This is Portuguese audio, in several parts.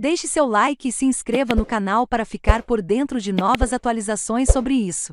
Deixe seu like e se inscreva no canal para ficar por dentro de novas atualizações sobre isso.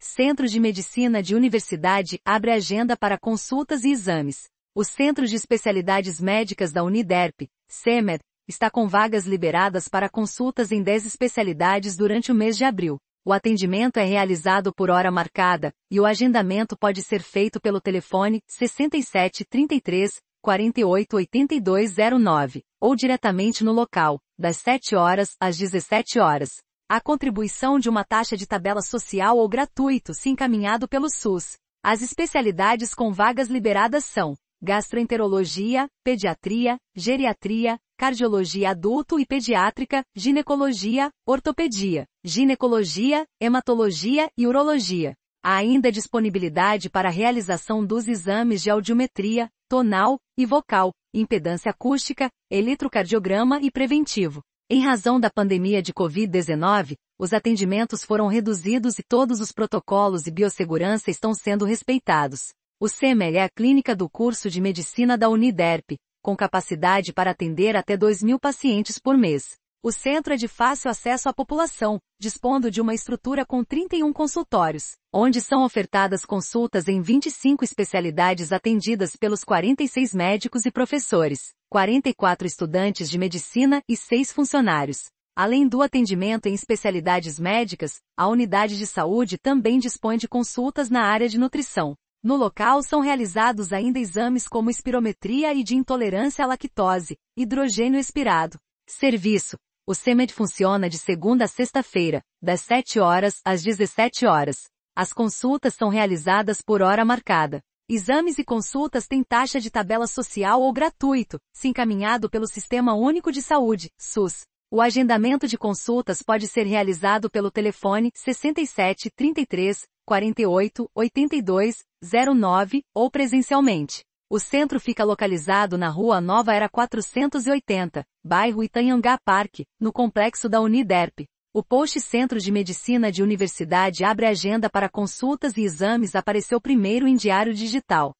Centro de Medicina de Universidade abre agenda para consultas e exames. O Centro de Especialidades Médicas da Uniderp, CEMED, está com vagas liberadas para consultas em 10 especialidades durante o mês de abril. O atendimento é realizado por hora marcada e o agendamento pode ser feito pelo telefone 67 33 488209, ou diretamente no local, das 7 horas às 17 horas. A contribuição de uma taxa de tabela social ou gratuito se encaminhado pelo SUS. As especialidades com vagas liberadas são gastroenterologia, pediatria, geriatria, cardiologia adulto e pediátrica, ginecologia, ortopedia, ginecologia, hematologia e urologia. Há ainda disponibilidade para a realização dos exames de audiometria, tonal e vocal, impedância acústica, eletrocardiograma e preventivo. Em razão da pandemia de Covid-19, os atendimentos foram reduzidos e todos os protocolos e biossegurança estão sendo respeitados. O CEMER é a clínica do curso de medicina da Uniderp, com capacidade para atender até 2 mil pacientes por mês. O centro é de fácil acesso à população, dispondo de uma estrutura com 31 consultórios, onde são ofertadas consultas em 25 especialidades atendidas pelos 46 médicos e professores, 44 estudantes de medicina e 6 funcionários. Além do atendimento em especialidades médicas, a unidade de saúde também dispõe de consultas na área de nutrição. No local são realizados ainda exames como espirometria e de intolerância à lactose, hidrogênio expirado. Serviço: o CEMED funciona de segunda a sexta-feira, das 7 horas às 17 horas. As consultas são realizadas por hora marcada. Exames e consultas têm taxa de tabela social ou gratuito, se encaminhado pelo Sistema Único de Saúde, SUS. O agendamento de consultas pode ser realizado pelo telefone 67 33 48 82 09 ou presencialmente. O centro fica localizado na Rua Nova Era 480, bairro Itanhangá Parque, no complexo da Uniderp. O post Centro de Medicina de Universidade abre agenda para consultas e exames apareceu primeiro em Diário Digital.